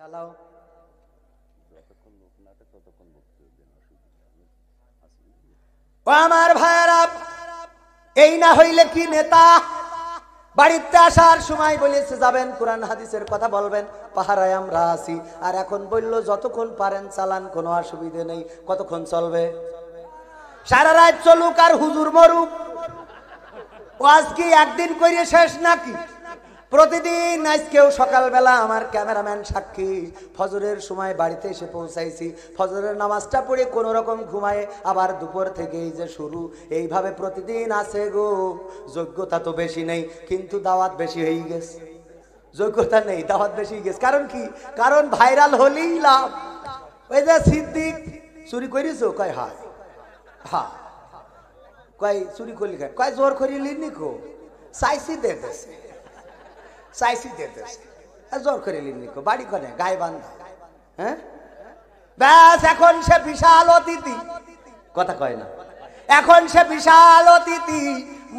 চালাও আমার ভাইয়েরা এই না হইলে কি নেতা বাড়িতে আসার সময় বলেছে যাবেন কোরআন হাদিসের কথা বলবেন পাহারায় আমরা আসি আর এখন বলল যতক্ষণ পারেন চালান কোনো অসুবিধে নেই কতক্ষণ চলবে সারা রাত চলুক আর হুজুর মরুক ও আজকে একদিন করিয়ে শেষ নাকি প্রতিদিন আজকেও সকালবেলা আমার ক্যামেরাম্যান সাক্ষী ফজরের সময় বাড়িতে এসে পৌঁছাইছি ফজরের নামাজটা পড়ে কোনো রকম ঘুমায় আবার দুপুর থেকেই যে শুরু এইভাবে প্রতিদিন আছে গো যোগ্যতা তো বেশি নেই কিন্তু দাওয়াত বেশি হয়ে গেছে যোগ্যতা নেই দাওয়াত বেশি গেছে কারণ কি কারণ ভাইরাল হলেই লাভ ওই যে সিদ্দিক চুরি করিস কয় হা হা কয় চুরি করলি কয় জোর করি নিকো চাইছি সাইসি দে চাইছি জোর করে লিনিক বাড়ি করে গায়ে বান্ধা হ্যাঁ ব্যাস এখন সে বিশাল অতিথি কথা কয় না এখন সে বিশাল অতিথি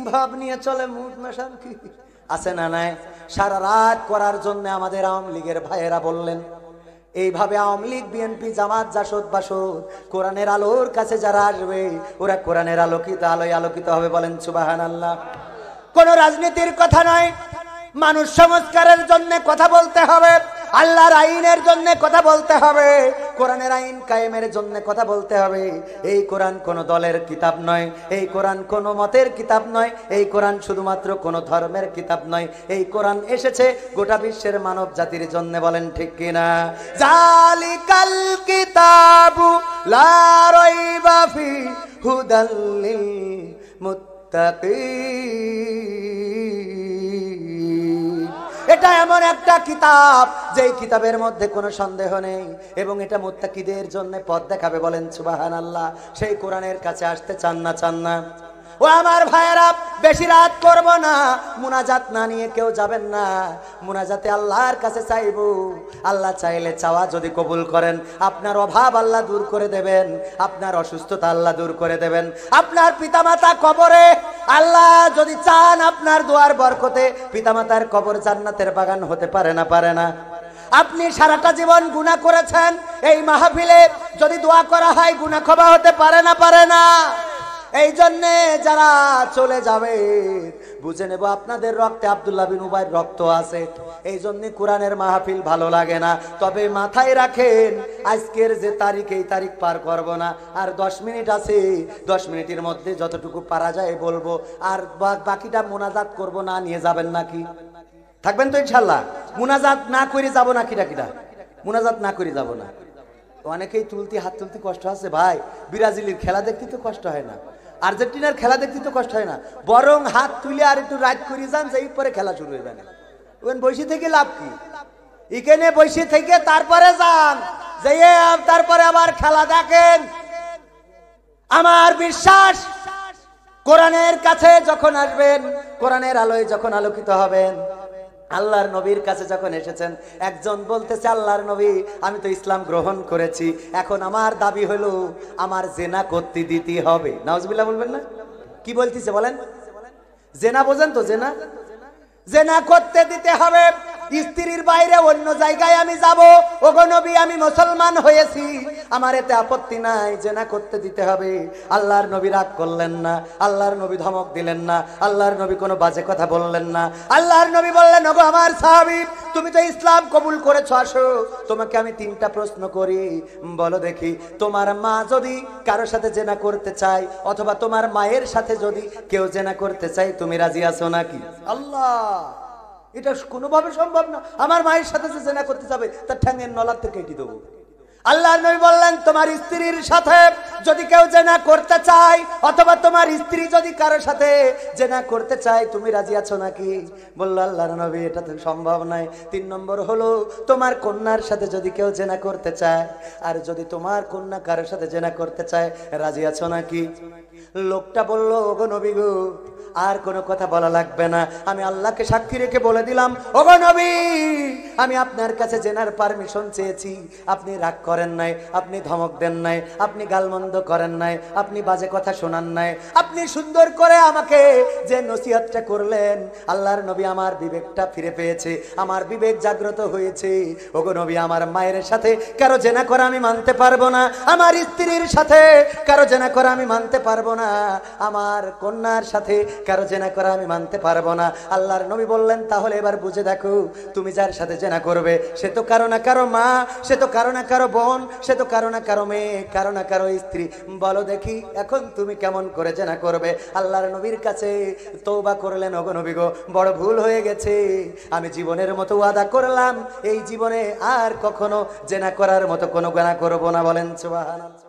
ভাব নিয়ে চলে মুখ না আছে না নাই সারা রাত করার জন্য আমাদের আওয়ামী লীগের ভাইয়েরা বললেন এইভাবে আওয়ামী লীগ বিএনপি জামাত জাসদ বাসদ কোরআনের আলোর কাছে যারা আসবে ওরা কোরআনের আলোকিত আলোয় আলোকিত হবে বলেন সুবাহান আল্লাহ কোন রাজনীতির কথা নয় মানুষ সংস্কারের জন্য কথা বলতে হবে আল্লাহর আইনের জন্য কথা বলতে হবে কোরআনের আইন কায়েমের জন্য কথা বলতে হবে এই কোরআন কোন দলের কিতাব নয় এই কোরআন কোন মতের কিতাব নয় এই কোরআন শুধুমাত্র কোন ধর্মের কিতাব নয় এই কোরআন এসেছে গোটা বিশ্বের মানব জাতির জন্য বলেন ঠিক কিনা জালিকাল কিতাবু লা রাইবা মুত্তাকিন এটা এমন একটা কিতাব যেই কিতাবের মধ্যে কোনো সন্দেহ নেই এবং এটা মোত্তাকিদের জন্য পথ দেখাবে বলেন সুবাহান আল্লাহ সেই কোরআনের কাছে আসতে চান না চান না ও আমার ভাইয়েরা বেশি রাত করব না মুনাজাত না নিয়ে কেউ যাবেন না মুনাজাতে আল্লাহর কাছে চাইব আল্লাহ চাইলে চাওয়া যদি কবুল করেন আপনার অভাব আল্লাহ দূর করে দেবেন আপনার অসুস্থতা আল্লাহ দূর করে দেবেন আপনার পিতামাতা কবরে আল্লাহ যদি চান আপনার দুয়ার বরকতে পিতামাতার কবর জান্নাতের বাগান হতে পারে না পারে না আপনি সারাটা জীবন গুণা করেছেন এই মাহফিলে যদি দোয়া করা হয় গুণা ক্ষমা হতে পারে না পারে না এই জন্যে যারা চলে যাবে বুঝে নেব আপনাদের রক্তে আবদুল্লা বিন উবাইর রক্ত আছে এই জন্য কোরআনের মাহফিল ভালো লাগে না তবে মাথায় রাখেন আজকের যে তারিখ এই তারিখ পার করব না আর দশ মিনিট আছে দশ মিনিটের মধ্যে যতটুকু পারা যায় বলবো আর বাকিটা মোনাজাত করব না নিয়ে যাবেন নাকি থাকবেন তো ইনশাল্লাহ মোনাজাত না করে যাব না কিটা কিটা মোনাজাত না করে যাব না অনেকেই তুলতে হাত তুলতে কষ্ট আছে ভাই বিরাজিলির খেলা দেখতে তো কষ্ট হয় না আর্জেন্টিনার খেলা দেখতে তো কষ্ট হয় না বরং হাত তুলে আর একটু রাইড করে যান যে পরে খেলা শুরু হয়ে যান ওখান বসে থেকে লাভ কি এখানে বসে থেকে তারপরে যান যাইয়ে তারপরে আবার খেলা দেখেন আমার বিশ্বাস কোরআনের কাছে যখন আসবেন কোরআনের আলোয় যখন আলোকিত হবেন আল্লাহর নবীর কাছে যখন এসেছেন একজন বলতেছে আল্লাহর নবী আমি তো ইসলাম গ্রহণ করেছি এখন আমার দাবি হলো আমার জেনা করতে দিতে হবে নওয়াজবিল্লা বলবেন না কি বলতেছে বলেন জেনা বোঝেন তো জেনা জেনা করতে দিতে হবে স্ত্রীর বাইরে অন্য জায়গায় আমি যাব ওগো নবী আমি মুসলমান হয়েছি আমার এতে আপত্তি নাই যে না করতে দিতে হবে আল্লাহর নবী রাগ করলেন না আল্লাহর নবী ধমক দিলেন না আল্লাহর নবী কোনো বাজে কথা বললেন না আল্লাহর নবী বললেন ওগো আমার সাহাবি তুমি তো ইসলাম কবুল করেছো আসো তোমাকে আমি তিনটা প্রশ্ন করি বলো দেখি তোমার মা যদি কারোর সাথে জেনা করতে চায় অথবা তোমার মায়ের সাথে যদি কেউ জেনা করতে চায় তুমি রাজি আছো নাকি আল্লাহ এটা কোনোভাবে সম্ভব না আমার মায়ের সাথে যে জেনা করতে যাবে তার ঠ্যাঙের নলার থেকে কেটে দেবো আল্লাহ নবী বললেন তোমার স্ত্রীর সাথে যদি কেউ জেনা করতে চায় অথবা তোমার স্ত্রী যদি কারো সাথে জেনা করতে চায় তুমি রাজি আছো নাকি বলল আল্লাহ নবী এটা তো সম্ভব নয় তিন নম্বর হলো তোমার কন্যার সাথে যদি কেউ জেনা করতে চায় আর যদি তোমার কন্যা কারোর সাথে জেনা করতে চায় রাজি আছো নাকি লোকটা বললো ওগো নবী গো আর কোনো কথা বলা লাগবে না আমি আল্লাহকে সাক্ষী রেখে বলে দিলাম ওগো নবী আমি আপনার কাছে জেনার পারমিশন চেয়েছি আপনি রাগ করেন নাই আপনি ধমক দেন নাই আপনি গালমন্দ করেন নাই আপনি বাজে কথা শোনান নাই আপনি সুন্দর করে আমাকে যে নসিহতটা করলেন আল্লাহর নবী আমার বিবেকটা ফিরে পেয়েছে আমার বিবেক জাগ্রত হয়েছে ওগো নবী আমার মায়ের সাথে কারো জেনা করা আমি মানতে পারবো না আমার স্ত্রীর সাথে কারো জেনা করা আমি মানতে পারবো না আমার কন্যার সাথে কারো জেনা করা আমি মানতে পারবো না আল্লাহর নবী বললেন তাহলে এবার বুঝে দেখো তুমি যার সাথে জেনা করবে সে তো কারো না কারো মা সে তো কারো না কারো বোন সে তো কারো না কারো মেয়ে কারো না কারো স্ত্রী বলো দেখি এখন তুমি কেমন করে জেনা করবে আল্লাহর নবীর কাছে তৌবা করলেন নবী গো বড় ভুল হয়ে গেছে আমি জীবনের মতো ওয়াদা করলাম এই জীবনে আর কখনো জেনা করার মতো কোনো গানা করবো না বলেন সুবাহ